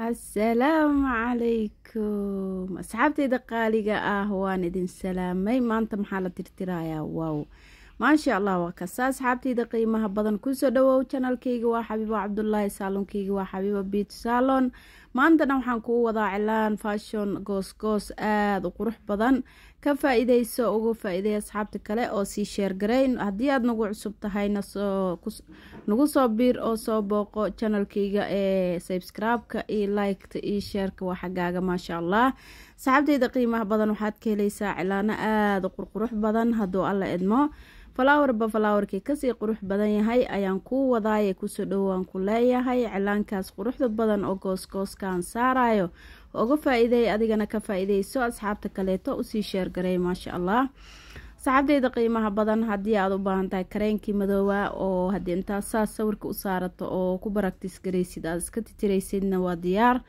assalaamu calaykum asxaabtayda qaaliga ah waan idin salaamay maanta maxaa la tirtirayaa wow maasha allah waa kasa asxaabtayda qiimaha badan kusoo dhawow janalkayga waa xabiibo cabdullaahi saalonkayga waa xabiibo biit saalon maantana waxaan kuu wadaa cilaan fashon goosgoos aada u qurux badan ka faa-iideyso uga faa-iideey asxaabta kale oo sii sheergarayn haddii aada nagu cusub tahayna soo nagu soo biir oo soo booqo janalkayga ee sabscribe-ka iyo liketa iyo sheerka waa xaggaaga maasha allah saxaabteyda qiimaha badan waxaad ka heleysaa cilaano aada u qurqurux badan hadduu alla idmo falaawarba falaawarkii kasii qurux badan yahay ayaan kuu wadaaye kusoo dhowaan ku leeyahay cilaankaas quruxda badan oo goosgooskaan saaraayo uga faa-iideey adigana ka faa-iideyso asxaabta kaleeto usii sheergarey maasha allah saxaabdeyda qiimaha badan haddii aada u baahan tahay kareenkii madoowa oo haddii intaas saas sawirka u saarato oo ku baraktis garaysid aada iska titiraysidna waa diyaar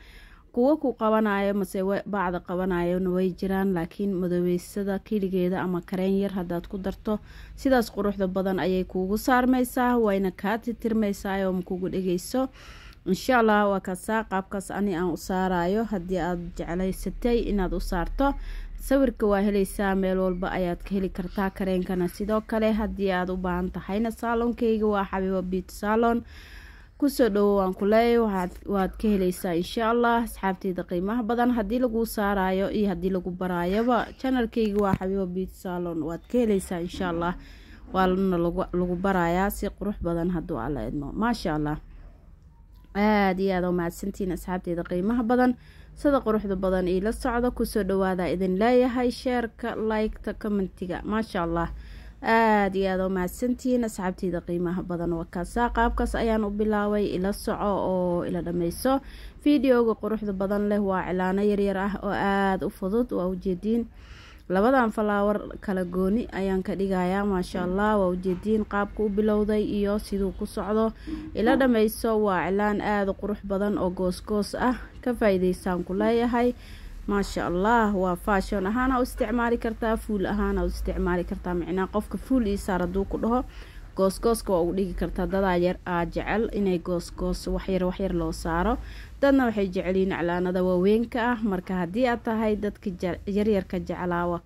kuwo ku qabanayo mase bacda qabanayona way jiraan laakiin madoobeysada keligeeda ama kareen yar haddaad ku darto sidaas quruxda badan ayay kuugu saarmaysaa wayna kaa titirmaysaa oo makugu dhegeyso insha allah waa kaasaa qaabkaas ani aan u saarayo haddii aad jeclaysatay inaad u saarto sawirka waa helaysaa meel walba ayaad ka heli kartaa kareenkana sidoo kale haddii aad u baahan tahayna saalonkeyga waa xabiibo biit saalon kusoo dhowo waan ku leey waad ka helaysaa insha allah asxaabteyda qiimaha badan haddii lagu saaraayo iyo haddii lagu baraayoba janalkeyga waa xabiibo biit salon waad ka helaysaa insha allah waana lagu barayaa si qurux badan hadduu alla idmo maasha allah aad iyo aad u mahadsantiin asxaabteyda qiimaha badan sida quruxda badan ii la socda kusoo dhawaada idin leeyahay sheerka like-ta commentiga maasha allah aada iyo aada u mahadsantihiin asxaabteyda qiimaha badan waa kaasa qaabkaas ayaan u bilaabay ila soco oo ila dhameyso videoga quruxda badan leh waa cilaano yaryar ah oo aada u fudud waa ujeediin labadan falaawar kala gooni ayaan ka dhigayaa maasha allah waa ujeediin qaabka u bilowday iyo siduu ku socdo ila dhameyso waa cilaan aada qurux badan oo goosgoos ah ka faa-iideysaan ku leeyahay maasha allah waa faashon ahaana u isticmaali kartaa fuul ahaana u isticmaali kartaa micnaa qofka fuul iisaar haduu ku dhaho goosgooska waa ugu dhigi kartaa dadaa yar aa jecel inay goosgoos waxyar waxyar loo saaro dadna waxay jecelyihiin aclaanada waaweynka ah marka haddii aad tahay dadka yaryarka jeclaa waa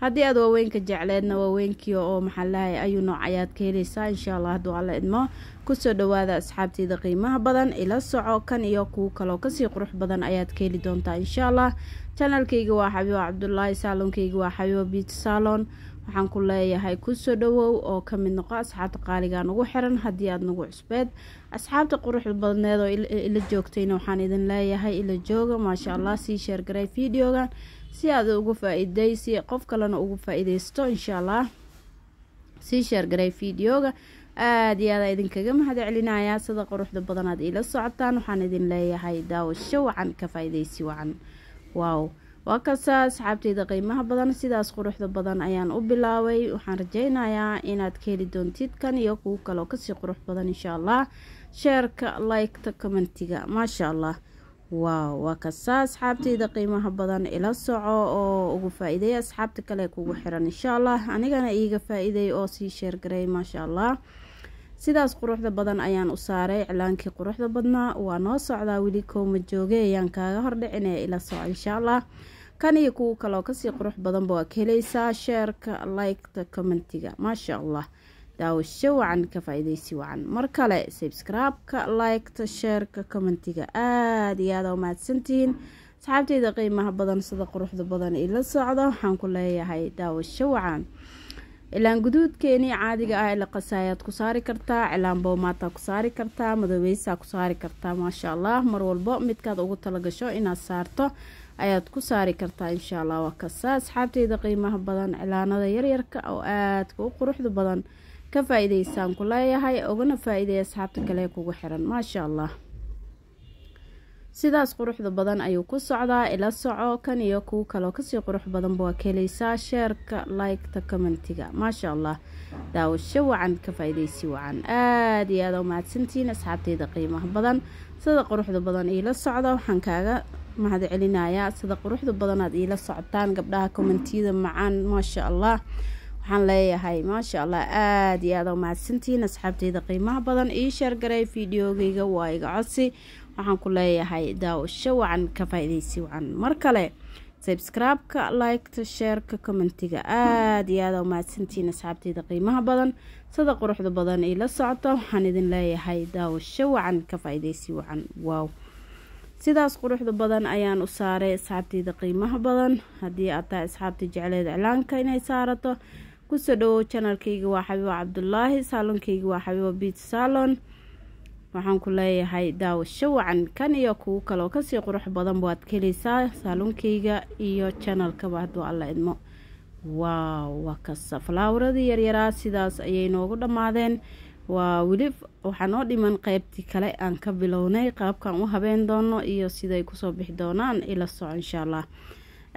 haddii aad waaweynka jecleedna waaweenkii oo maxaalahay ah, ayuu nooc ayaad ka helaysaa insha allah hadduu alla idmo kusoo dhawaada asxaabteyda qiimaha badan ila soco kan iyo kuu kaloo kasii qurux badan ayaad ka heli doontaa insha allah janalkayga waa xabiibo cabdulaahi saalonkayga waa xabiibo biit saalon waxaan ku leeyahay kusoo dhawow oo ka mid noqo asxaabta qaaligaa nagu xiran haddii aad nagu cusbeed asxaabta quruxda badneed oo ila joogtayna waxaan idin leeyahay ila jooga maasha allah sii sheergaray videogan si aad uga faa si qof kalena ugu faa-ideysto insha allah sii sheergaray videoga aada iyo aada idinkaga mahad celinayaa sida quruxda badanaad ila socotaan waxaan idin leeyahay daawasho wacan ka faa-ideysi wacan waaw waa kasta asxaabteyda qiimaha badan sidaas quruxda badan ayaan u bilaabay waxaan rajeynayaa inaad ka heli doontidkan iyo kuwo kaleo kasii qurux badan insha allah sheerka liketa commentiga maasha allah waaw waa kasta asxaabteyda qiimaha badan ila soco oo ugu faa asxaabta kale kugu xiran insha allah anigana iiga faaiiday oo sii sheergaray maasha allah sidaas quruxda badan ayaan u saaray iclaankii quruxda badnaa waa noo socdaa weli kowma jooge ayaan kaaga hordhicinee ila soco insha allah kan iyo kuwa kaloo kasii qurux badanba waa ka sheerka liketa commentiga maasha allah daawasho wacan ka faa wacan mar kale sabscribe-ka liketa sheerka commentiga aada iyo aada u asxaabteyda qiimaha badan sida quruxda badan ila socda waxaan ku leeyahay daawasho wacan cilaan guduudkeenii caadiga ah ila qasaayaad ku saari kartaa cilaan boomaataa ku saari kartaa madoobeysaa ku saari kartaa maasha allah mar walbo midkaad ugu tala gasho inaad saarto ayaad ku saari kartaa insha allah waa kasa asxaabteyda qiimaha badan cilaanada yaryarka oo aadka u quruxda badan ka faa ku leeyahay ugana faa-iideey asxaabta kale kugu xiran maasha allah sidaas quruxda badan ayuu ku socdaa ila soco kan iyo kuwo kaleo kasii qurux badanba waa ka sheerka liketa commentiga maasha allah daawasho wacan ka faa-ideysi wacan aada iyo aada u mahadsantihiin asxaabteyda qiimaha badan sida quruxda badan iila socda waxaan kaaga mahad sida quruxda badanaad iila socotaan gabdhaha commentiyada macaan maasha allah waxaan leeyahay maasha allah aada iyo aad u mahadsantiin asxaabteyda qiimaha badan ii sheergaray videogeyga waa iga codsi waxaan ku leeyahay daawasho wacan ka faa-ideysi wacan mar kale sabscribe-ka liketa sheerka commentiga aada iyo aada u mahadsantiin asxaabteyda qiimaha badan sida quruxda badan ila socota waxaan idin leeyahay daawasho wacan ka faa-ideysi wacan wow sidaas quruxda badan ayaan u saaray asxaabteyda qiimaha badan haddii aad tahay asxaabtii jecleed iclaanka inay saarato kusoo dhawow janalkayga waa xabiibo cabdulaahi saalonkayga waa xabiibo biit saalon waxaan ku leeyahay daawo shawacan kan iyo kuwo kaleo kasii qurux badan baad ka helaysaa saalunkayga iyo janalkaba hadduu alla idmo waaw waa kasta falaawarada yaryaraa sidaas ayay noogu dhammaadeen waa weli waxaa noo dhiman qeybtii kale aan ka bilownay qaabkaan u habeen doono iyo siday kusoo bixi doonaan ila soo insha allah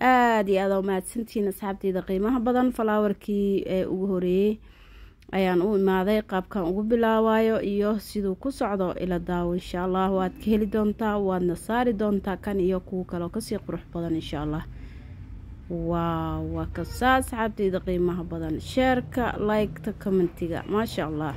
aada iyo aada mahadsantiin asxaabteyda qiimaha badan falaawarkii ee ugu horeeyey ayaan u imaaday qaabkan ugu bilaawayo iyo siduu ku socdo ila daawo insha allah waad ka heli doontaa waadna saari doontaa kan iyo kuwo kaleo kasii qurux badan insha allah waa waa kasaa asxaabteyda qiimaha badan sheerka like-ta commentiga maasha allah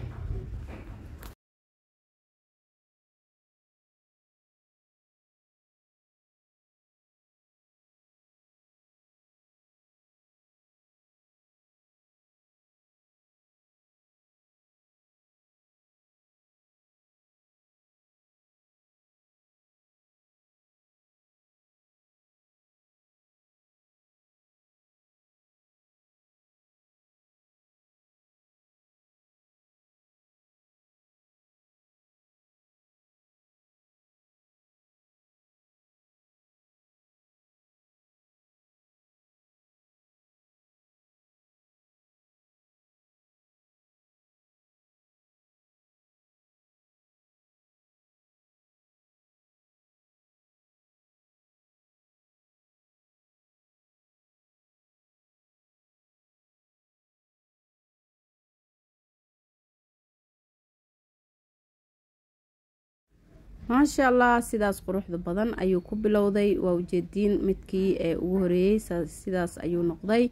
maasha allah sidaas quruxda badan ayuu ku bilowday waa ujeediin midkii ee ugu horeeyey sidaas ayuu noqday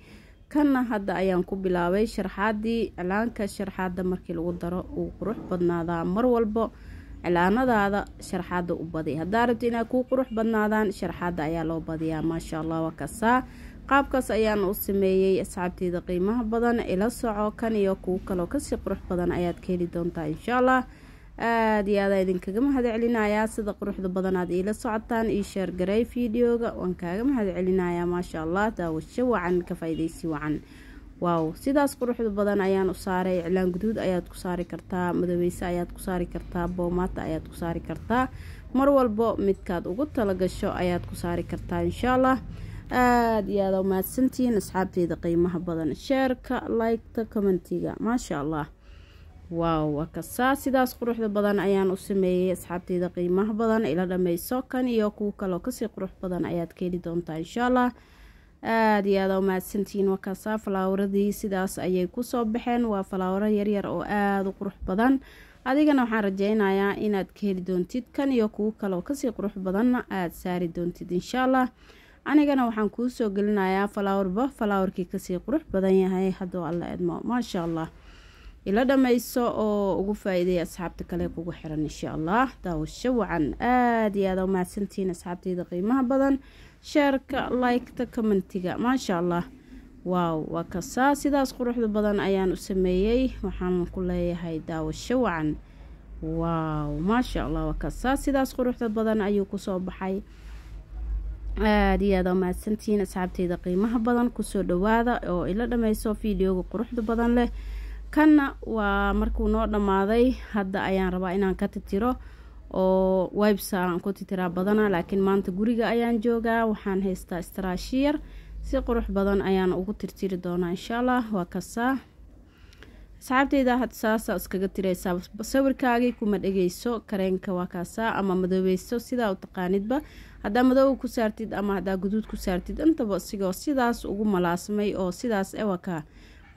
kanna hadda ayaan ku bilaabay sharxaadii cilaanka sharxaada markii lagu daro uu qurux badnaadaa mar walbo cilaanadaada sharxaada u badi haddaa rabto inaa kuu qurux badnaadaan sharxaada ayaa loo badiyaa maasha allah waa kasaa qaabkaas ayaan u sameeyey asxaabteeda qiimaha badan ila soco kan iyo kuwo kaloo kasii qurux badan ayaad ka heli doontaa insha allah aad iyo aadaa idinkaga mahadcelinayaa sida quruxda badanaad iila socotaan ii sheergarey fideoga waan kaaga mahadcelinayaa celinayaa maasha allah daawasho wacan ka faa wacan waaw sidaas quruxda badan ayaan u saaray iclaan guduud ayaad ku saari kartaa madoweyse ayaad ku saari kartaa boomaata ayaad ku saari kartaa mar walbo midkaad ugu talagasho ayaad ku saari kartaa insha allah aada iyo aada umahadsantihiin asxaabteeda qiimaha badan sheerka like commentiga maasha allah waaw wakasaa sidaas quruxda badan ayaan u sameeyey asxaabteyda qiimaha badan ila dhameyso kan iyo kuwa kaloo kasii qurux badan ayaad ka heli doontaa insha allah aada iyo aada umahadsantihiin waa kaasaa falaawaradii sidaas ayay kusoo baxeen waa falaawaro yaryar oo aada u qurux badan adigana waxaan rajeynayaa inaad ka heli doontid kan iyo kuwo kaloo kasii qurux badan aad saari doontid insha allah anigana waxaan kuu soo gelinayaa falaawarba falaawarkii kasii qurux badan yahay hadduu alla eedmo maasha allah ila dhammayso oo ugu faa asxaabta kale kugu xiran insha allah daawasho wacan aada iyo aada u asxaabteyda qiimaha badan sheerka like-ta commentiga maasha allah waaw waa kasaa sidaas quruxda badan ayaan u sameeyey waxaan ku leeyahay daawasho wacan waaw maasha allah waa kasaa sidaas quruxda badan ayuu kusoo baxay aada iyo aada mahadsantihiin asxaabteyda qiimaha badan kusoo dhawaada oo ila dhammayso fideoga quruxda badan leh kanna waa markuu noo dhammaaday hadda ayaan rabaa inaan ka titiro oo wibesaan ku titiraa badana laakiin maanta guriga ayaan joogaa waxaan haystaa istaraashiyar si qurux badan ayaan ugu tirtiri doonaa insha allah waa kasaa asxaabteyda had saasa iskaga tireysaa sawirkaagii kuma dhegeyso kareenka waa kaasaa ama madoobeyso sidaa u taqaanidba haddaa madooba ku saartid ama haddaa guduud ku saartid intaba isigoo sidaas ugu malaasmay oo sidaas ewaka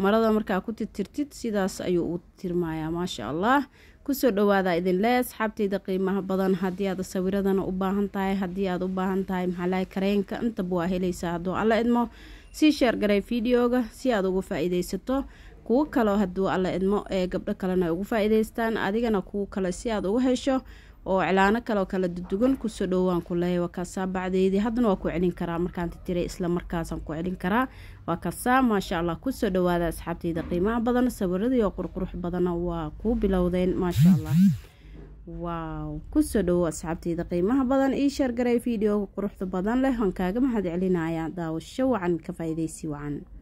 marada markaa ku tirtirtid sidaas ayuu u tirmaayaa maasha allah kusoo dhawaada idinle asxaabtayda qiimaha badan haddii aad sawiradana u baahan tahay haddii aad u baahan tahay maxalaa kareenka intaba waa helaysaa hadduu alla idmo sii sheergarey videoga si aad ugu faa-iideysato kuwo kaleo hadduu alla idmo ee gabdho kalena ay ugu faa-iideystaan adigana kuwo kale si aad ugu hesho oo iclaano kaleoo kala dudugan kusoo dhowaan ku leeya waa kaasaa bacdeedii haddana waa ku celin karaa markaan titiray isla markaasaan ku celin karaa waa kaasaa maasha allah kusoo dhawaada asxaabteyda qiimaha badan sawiradii oo qurqurux badana waa kuu bilowdeen maasha allah waaw kusoo dhowow asxaabteyda qiimaha badan ii sheergaray videoga quruxda badan leh waan kaaga mahad celinayaa daawasho wacan ka faa wacan